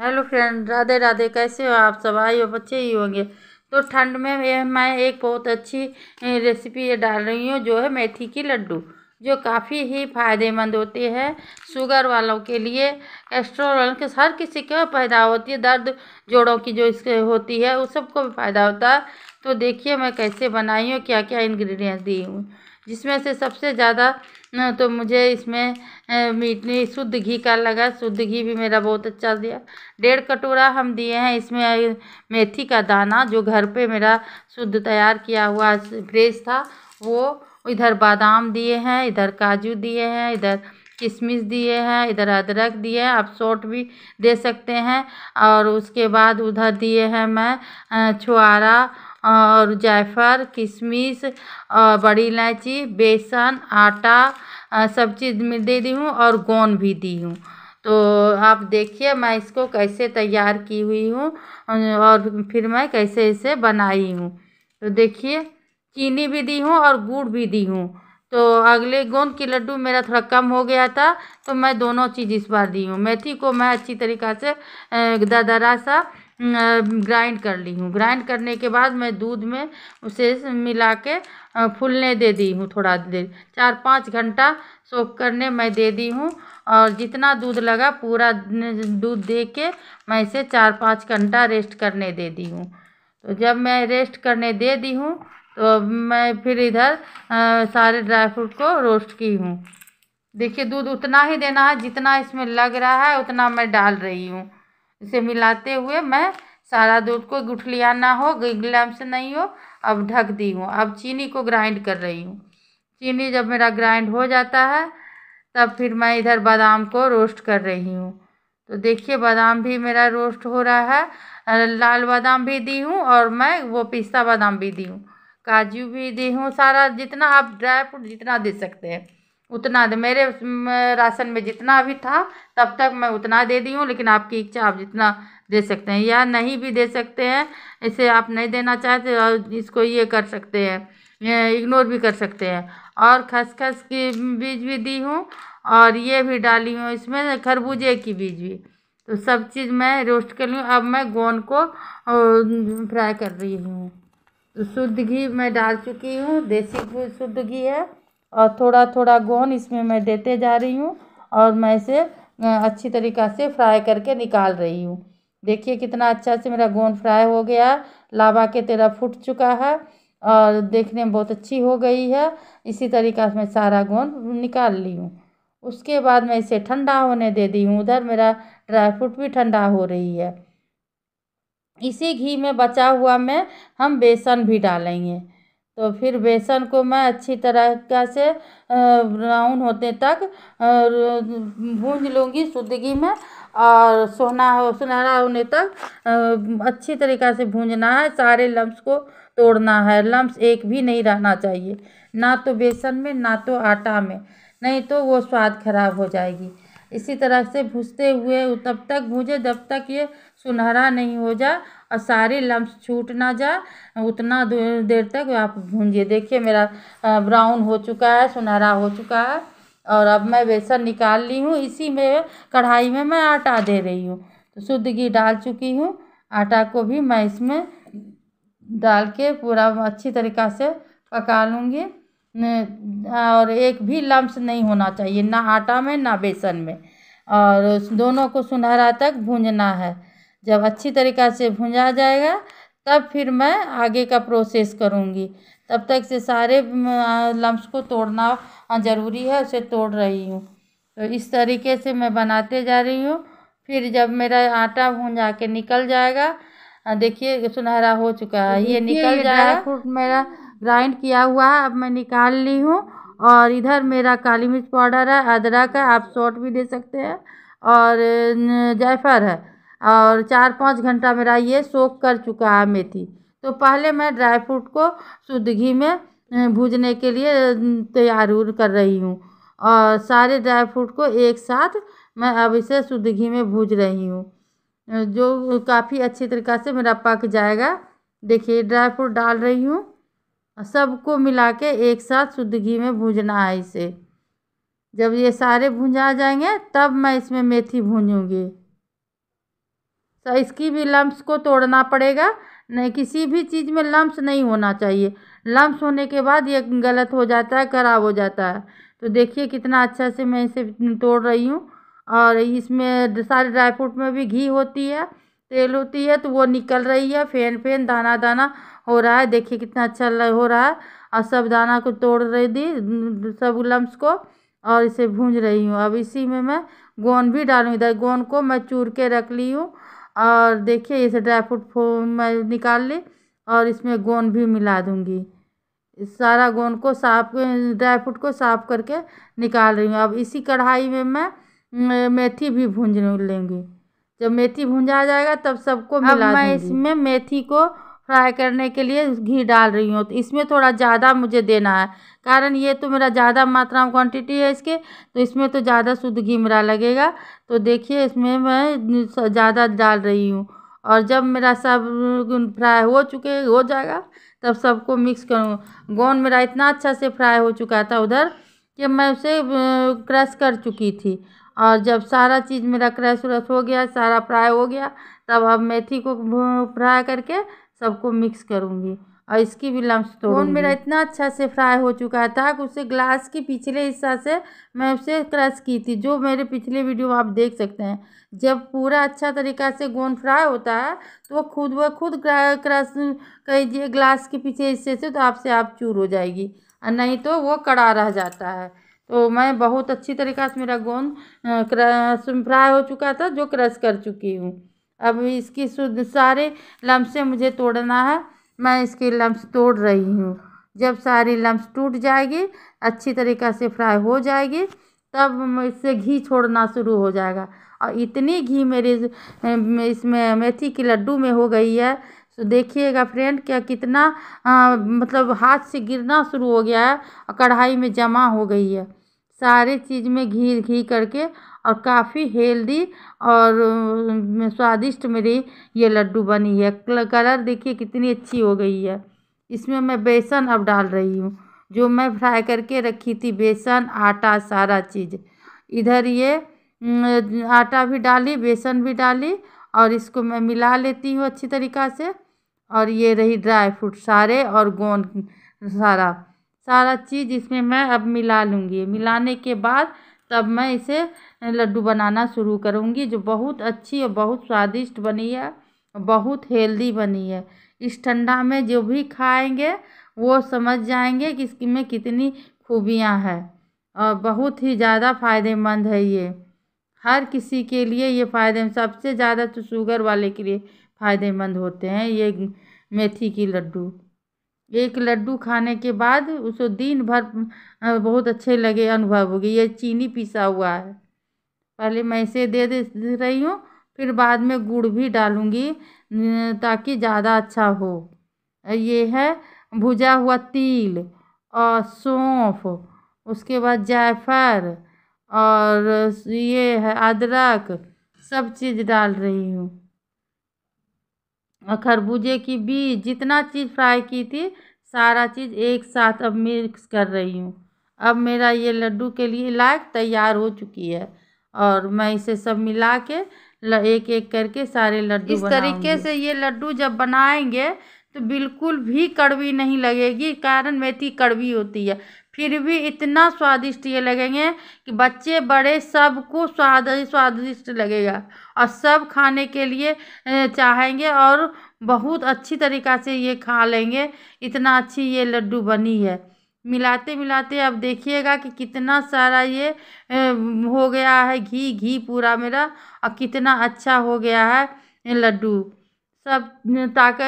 hello friend Radhe Radhe कैसे हो आप सब आई हो बच्चे ही होंगे तो ठंड में मैं एक बहुत अच्छी रेसिपी डाल रही हूँ जो है मेथी की लड्डू जो काफ़ी ही फायदेमंद होती है शुगर वालों के लिए एस्ट्रोल के हर किसी को फायदा होती है दर्द जोड़ों की जो इसके होती है उस सबको भी फायदा होता है तो देखिए मैं कैसे बनाई हूँ क्या क्या इन्ग्रीडियंट दी हूँ जिसमें से सबसे ज़्यादा तो मुझे इसमें मीठी शुद्ध घी का लगा शुद्ध घी भी मेरा बहुत अच्छा दिया डेढ़ कटोरा हम दिए हैं इसमें मेथी का दाना जो घर पे मेरा शुद्ध तैयार किया हुआ फ्रेश था वो इधर बादाम दिए हैं इधर काजू दिए हैं इधर किशमिश दिए हैं इधर अदरक दिए हैं आप सॉट भी दे सकते हैं और उसके बाद उधर दिए हैं मैं छुआरा और जायफल किशमिश और बड़ी इलायची बेसन आटा सब चीज़ में दे दी हूँ और गोंद भी दी हूँ तो आप देखिए मैं इसको कैसे तैयार की हुई हूँ और फिर मैं कैसे इसे बनाई हूँ तो देखिए चीनी भी दी हूँ और गुड़ भी दी हूँ तो अगले गोंद के लड्डू मेरा थोड़ा कम हो गया था तो मैं दोनों चीज़ इस बार दी हूँ मेथी को मैं अच्छी तरीक़ा से ददरा सा ग्राइंड कर ली हूँ ग्राइंड करने के बाद मैं दूध में उसे मिला के फूलने दे दी हूँ थोड़ा देर चार पाँच घंटा सोख करने मैं दे दी हूँ और जितना दूध लगा पूरा दूध दे के मैं इसे चार पाँच घंटा रेस्ट करने दे दी हूँ तो जब मैं रेस्ट करने दे दी हूँ तो मैं फिर इधर सारे ड्राई फ्रूट को रोस्ट की हूँ देखिए दूध उतना ही देना है जितना इसमें लग रहा है उतना मैं डाल रही हूँ इसे मिलाते हुए मैं सारा दूध को गुठलिया ना हो गिलाम से नहीं हो अब ढक दी हूँ अब चीनी को ग्राइंड कर रही हूँ चीनी जब मेरा ग्राइंड हो जाता है तब फिर मैं इधर बादाम को रोस्ट कर रही हूँ तो देखिए बादाम भी मेरा रोस्ट हो रहा है लाल बादाम भी दी हूँ और मैं वो पिस्ता बादाम भी दी हूँ काजू भी दी हूँ सारा जितना आप ड्राई फ्रूट जितना दे सकते हैं उतना दे मेरे राशन में जितना भी था तब तक मैं उतना दे दी हूँ लेकिन आपकी इच्छा आप जितना दे सकते हैं या नहीं भी दे सकते हैं इसे आप नहीं देना चाहते और इसको ये कर सकते हैं इग्नोर भी कर सकते हैं और खसखस की बीज भी दी हूँ और ये भी डाली हूँ इसमें खरबूजे की बीज भी तो सब चीज़ मैं रोस्ट कर ली अब मैं गोंद को फ्राई कर रही हूँ तो शुद्ध घी मैं डाल चुकी हूँ देसी शुद्ध घी है और थोड़ा थोड़ा गोंद इसमें मैं देते जा रही हूँ और मैं इसे अच्छी तरीक़ा से फ्राई करके निकाल रही हूँ देखिए कितना अच्छा से मेरा गोंद फ्राई हो गया लावा के तेरा फूट चुका है और देखने में बहुत अच्छी हो गई है इसी तरीक़ा से मैं सारा गोंद निकाल ली हूँ उसके बाद मैं इसे ठंडा होने दे दी हूँ उधर मेरा ड्राई फ्रूट भी ठंडा हो रही है इसी घी में बचा हुआ मैं हम बेसन भी डालेंगे तो फिर बेसन को मैं अच्छी तरह से ब्राउन होने तक भूंज लूँगी शुद्ध में और सोना हो सुनहरा होने तक अच्छी तरीक़ा से भूंजना है सारे लम्ब को तोड़ना है लम्ब एक भी नहीं रहना चाहिए ना तो बेसन में ना तो आटा में नहीं तो वो स्वाद ख़राब हो जाएगी इसी तरह से भूसते हुए तब तक भूजे जब तक ये सुनहरा नहीं हो जाए और सारी लम्ब छूट ना जाए उतना देर तक आप भूंजिए देखिए मेरा ब्राउन हो चुका है सुनहरा हो चुका है और अब मैं बेसन निकाल ली हूँ इसी में कढ़ाई में मैं आटा दे रही हूँ तो शुद्ध घी डाल चुकी हूँ आटा को भी मैं इसमें डाल के पूरा अच्छी तरीक़ा से पका लूँगी और एक भी लम्स नहीं होना चाहिए ना आटा में ना बेसन में और दोनों को सुनहरा तक भूंजना है जब अच्छी तरीक़ा से भूंजा जाएगा तब फिर मैं आगे का प्रोसेस करूँगी तब तक से सारे लम्स को तोड़ना ज़रूरी है उसे तोड़ रही हूँ तो इस तरीके से मैं बनाते जा रही हूँ फिर जब मेरा आटा भूंजा के निकल जाएगा देखिए सुनहरा हो चुका है ये निकल जाएगा फ्रूट मेरा ग्राइंड किया हुआ है अब मैं निकाल ली हूँ और इधर मेरा काली मिर्च पाउडर है अदरक है आप शॉर्ट भी दे सकते हैं और जायफर है और चार पाँच घंटा मेरा ये सोख कर चुका है मेथी तो पहले मैं ड्राई फ्रूट को शुद्ध घी में भूजने के लिए तैयार कर रही हूँ और सारे ड्राई फ्रूट को एक साथ मैं अब इसे शुद्ध घी में भूज रही हूँ जो काफ़ी अच्छी तरीक़ा से मेरा पक जाएगा देखिए ड्राई फ्रूट डाल रही हूँ सबको मिला के एक साथ शुद्ध घी में भूजना है इसे जब ये सारे भुंजा जाएंगे तब मैं इसमें मेथी भूंजूँगी तो इसकी भी लम्ब्स को तोड़ना पड़ेगा नहीं किसी भी चीज़ में लम्ब्स नहीं होना चाहिए लम्ब्स होने के बाद ये गलत हो जाता है खराब हो जाता है तो देखिए कितना अच्छा से मैं इसे तोड़ रही हूँ और इसमें सारे ड्राई फ्रूट में भी घी होती है तेल होती है तो वो निकल रही है फैन फैन दाना दाना हो रहा है देखिए कितना अच्छा हो रहा है और सब दाना को तोड़ रही दी सब लम्स को और इसे भूंज रही हूँ अब इसी में मैं गोंद भी डालूँ इधर गोंद को मैं चूर के रख ली हूँ और देखिए इसे ड्राई फ्रूट मैं निकाल ली और इसमें गोंद भी मिला दूँगी सारा गोंद को साफ ड्राई फ्रूट को साफ करके निकाल रही हूँ अब इसी कढ़ाई में मैं मेथी भी भूंज लेंगी जब मेथी भूंजा जाएगा तब सबको मिला मैं इसमें मेथी को फ्राई करने के लिए घी डाल रही हूँ तो इसमें थोड़ा ज़्यादा मुझे देना है कारण ये तो मेरा ज़्यादा मात्रा में क्वांटिटी है इसके तो इसमें तो ज़्यादा शुद्ध घी मेरा लगेगा तो देखिए इसमें मैं ज़्यादा डाल रही हूँ और जब मेरा सब फ्राई हो चुके हो जाएगा तब सबको मिक्स करूँ गोंद मेरा इतना अच्छा से फ्राई हो चुका था उधर कि मैं उसे क्रश कर चुकी थी और जब सारा चीज़ मेरा क्रश व्रश हो गया सारा फ्राई हो गया तब अब मेथी को फ्राई करके सबको मिक्स करूँगी और इसकी भी लम्स कोन मेरा इतना अच्छा से फ्राई हो चुका था कि उसे ग्लास के पिछले हिस्सा से मैं उसे क्रश की थी जो मेरे पिछले वीडियो आप देख सकते हैं जब पूरा अच्छा तरीका से गोन फ्राई होता है तो वो खुद व खुद क्रश कहिए ग्लास के पीछे हिस्से से तो आपसे आप चूर हो जाएगी और नहीं तो वो कड़ा रह जाता है तो मैं बहुत अच्छी तरीक़ा से मेरा गोंद क्रश फ्राई हो चुका था जो क्रश कर चुकी हूँ अब इसकी सारे लम्स मुझे तोड़ना है मैं इसके लम्स तोड़ रही हूँ जब सारी लम्स टूट जाएगी अच्छी तरीक़ा से फ्राई हो जाएगी तब इससे घी छोड़ना शुरू हो जाएगा और इतनी घी मेरे इसमें मेथी के लड्डू में हो गई है तो देखिएगा फ्रेंड क्या कितना आ, मतलब हाथ से गिरना शुरू हो गया है और कढ़ाई में जमा हो गई है सारे चीज़ में घी घी करके और काफ़ी हेल्दी और स्वादिष्ट मेरी ये लड्डू बनी है कलर देखिए कितनी अच्छी हो गई है इसमें मैं बेसन अब डाल रही हूँ जो मैं फ्राई करके रखी थी बेसन आटा सारा चीज़ इधर ये आटा भी डाली बेसन भी डाली और इसको मैं मिला लेती हूँ अच्छी तरीक़ा से और ये रही ड्राई फ्रूट सारे और गोंद सारा सारा चीज़ इसमें मैं अब मिला लूँगी मिलाने के बाद तब मैं इसे लड्डू बनाना शुरू करूँगी जो बहुत अच्छी और बहुत स्वादिष्ट बनी है बहुत हेल्दी बनी है इस ठंडा में जो भी खाएंगे वो समझ जाएंगे कि इसमें कितनी खूबियाँ हैं और बहुत ही ज़्यादा फ़ायदेमंद है ये हर किसी के लिए ये फ़ायदे सबसे ज़्यादा तो शुगर वाले के लिए फ़ायदेमंद होते हैं ये मेथी की लड्डू एक लड्डू खाने के बाद उसको दिन भर बहुत अच्छे लगे अनुभव हो गए ये चीनी पिसा हुआ है पहले मैं इसे दे दे रही हूँ फिर बाद में गुड़ भी डालूँगी ताकि ज़्यादा अच्छा हो ये है भुजा हुआ तिल और सौंफ उसके बाद जायफर और ये है अदरक सब चीज़ डाल रही हूँ खरबूजे की भी जितना चीज़ फ्राई की थी सारा चीज़ एक साथ अब मिक्स कर रही हूँ अब मेरा ये लड्डू के लिए लायक तैयार हो चुकी है और मैं इसे सब मिला के एक एक करके सारे लड्डू इस तरीके से ये लड्डू जब बनाएंगे तो बिल्कुल भी कड़वी नहीं लगेगी कारण मेथी कड़वी होती है फिर भी इतना स्वादिष्ट ये लगेंगे कि बच्चे बड़े सबको स्वाद स्वादिष्ट लगेगा और सब खाने के लिए चाहेंगे और बहुत अच्छी तरीक़ा से ये खा लेंगे इतना अच्छी ये लड्डू बनी है मिलाते मिलाते अब देखिएगा कि कितना सारा ये हो गया है घी घी पूरा मेरा और कितना अच्छा हो गया है लड्डू सब ताकि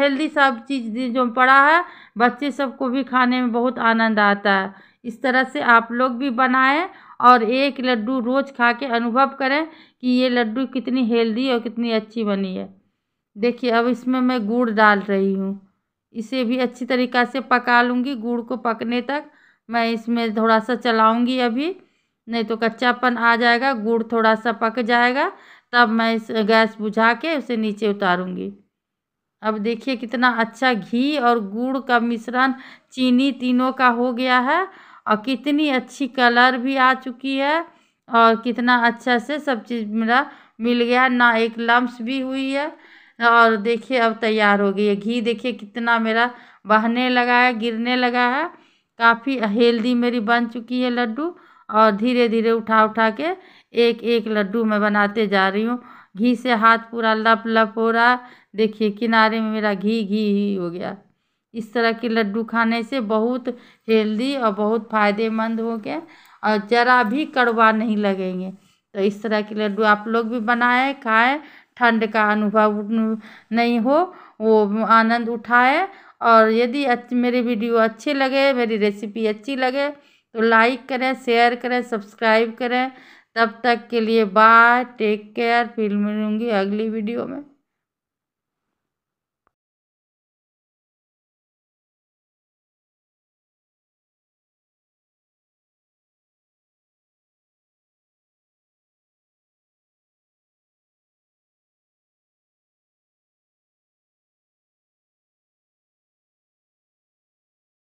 हेल्दी सब चीज़ जो पड़ा है बच्चे सबको भी खाने में बहुत आनंद आता है इस तरह से आप लोग भी बनाएं और एक लड्डू रोज़ खा के अनुभव करें कि ये लड्डू कितनी हेल्दी और कितनी अच्छी बनी है देखिए अब इसमें मैं गुड़ डाल रही हूँ इसे भी अच्छी तरीक़ा से पका लूँगी गुड़ को पकने तक मैं इसमें थोड़ा सा चलाऊँगी अभी नहीं तो कच्चापन आ जाएगा गुड़ थोड़ा सा पक जाएगा तब मैं गैस बुझा के उसे नीचे उतारूँगी अब देखिए कितना अच्छा घी और गुड़ का मिश्रण चीनी तीनों का हो गया है और कितनी अच्छी कलर भी आ चुकी है और कितना अच्छा से सब चीज़ मेरा मिल गया ना एक लम्स भी हुई है और देखिए अब तैयार हो गई है घी देखिए कितना मेरा बहने लगा है गिरने लगा है काफ़ी हेल्दी मेरी बन चुकी है लड्डू और धीरे धीरे उठा उठा के एक एक लड्डू मैं बनाते जा रही हूँ घी से हाथ पूरा लप लप हो रहा देखिए किनारे में मेरा घी घी ही हो गया इस तरह के लड्डू खाने से बहुत हेल्दी और बहुत फ़ायदेमंद हो गए और ज़रा भी कड़वा नहीं लगेंगे तो इस तरह के लड्डू आप लोग भी बनाएं खाएं ठंड का अनुभव नहीं हो वो आनंद उठाएं और यदि मेरे वीडियो अच्छे लगे मेरी रेसिपी अच्छी लगे तो लाइक करें शेयर करें सब्सक्राइब करें तब तक के लिए बाय टेक केयर फिर मिलूँगी अगली वीडियो में